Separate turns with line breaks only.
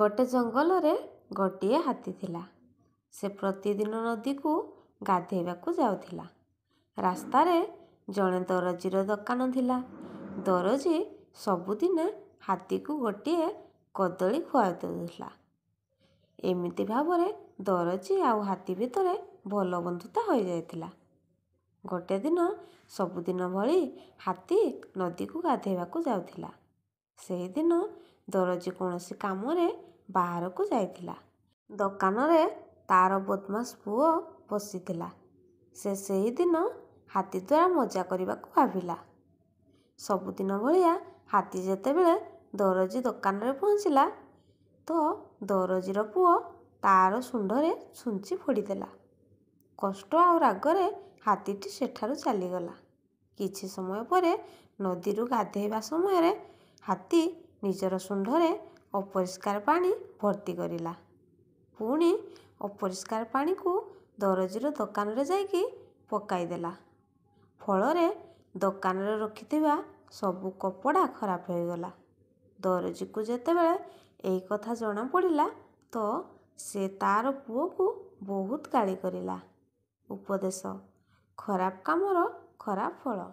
ଗୋଟେ ଜଙ୍ଗଲରେ ଗୋଟିଏ ହାତୀ ଥିଲା ସେ ପ୍ରତିଦିନ ନଦୀକୁ ଗାଧେଇବାକୁ ଯାଉଥିଲା ରାସ୍ତାରେ ଜଣେ ଦରଜିର ଦୋକାନ ଥିଲା ଦରଜି ସବୁଦିନେ ହାତୀକୁ ଗୋଟିଏ କଦଳୀ ଖୁଆଇ ଦେଉଥିଲା ଏମିତି ଭାବରେ ଦରଜି ଆଉ ହାତୀ ଭିତରେ ଭଲ ବନ୍ଧୁତା ହୋଇଯାଇଥିଲା ଗୋଟେ ଦିନ ସବୁଦିନ ଭଳି ହାତୀ ନଦୀକୁ ଗାଧେଇବାକୁ ଯାଉଥିଲା ସେହିଦିନ ଦରଜି କୌଣସି କାମରେ ବାହାରକୁ ଯାଇଥିଲା ଦୋକାନରେ ତାର ବଦମାସ ପୁଅ ବସିଥିଲା ସେ ସେହିଦିନ ହାତୀ ଦ୍ୱାରା ମଜା କରିବାକୁ ଭାବିଲା ସବୁଦିନ ଭଳିଆ ହାତୀ ଯେତେବେଳେ ଦରଜି ଦୋକାନରେ ପହଞ୍ଚିଲା ତ ଦରଜିର ପୁଅ ତାର ଶୁଣ୍ଢରେ ଛୁଞ୍ଚି ଫୋଡ଼ିଦେଲା କଷ୍ଟ ଆଉ ରାଗରେ ହାତୀଟି ସେଠାରୁ ଚାଲିଗଲା କିଛି ସମୟ ପରେ ନଦୀରୁ ଗାଧୋଇବା ସମୟରେ ହାତୀ ନିଜର ଶୁଣ୍ଢରେ ଅପରିଷ୍କାର ପାଣି ଭର୍ତ୍ତି କରିଲା ପୁଣି ଅପରିଷ୍କାର ପାଣିକୁ ଦରଜିର ଦୋକାନରେ ଯାଇକି ପକାଇଦେଲା ଫଳରେ ଦୋକାନରେ ରଖିଥିବା ସବୁ କପଡ଼ା ଖରାପ ହୋଇଗଲା ଦରଜିକୁ ଯେତେବେଳେ ଏଇ କଥା ଜଣାପଡ଼ିଲା ତ ସେ ତା'ର ପୁଅକୁ ବହୁତ ଗାଳି କରିଲା ଉପଦେଶ ଖରାପ କାମର ଖରାପ ଫଳ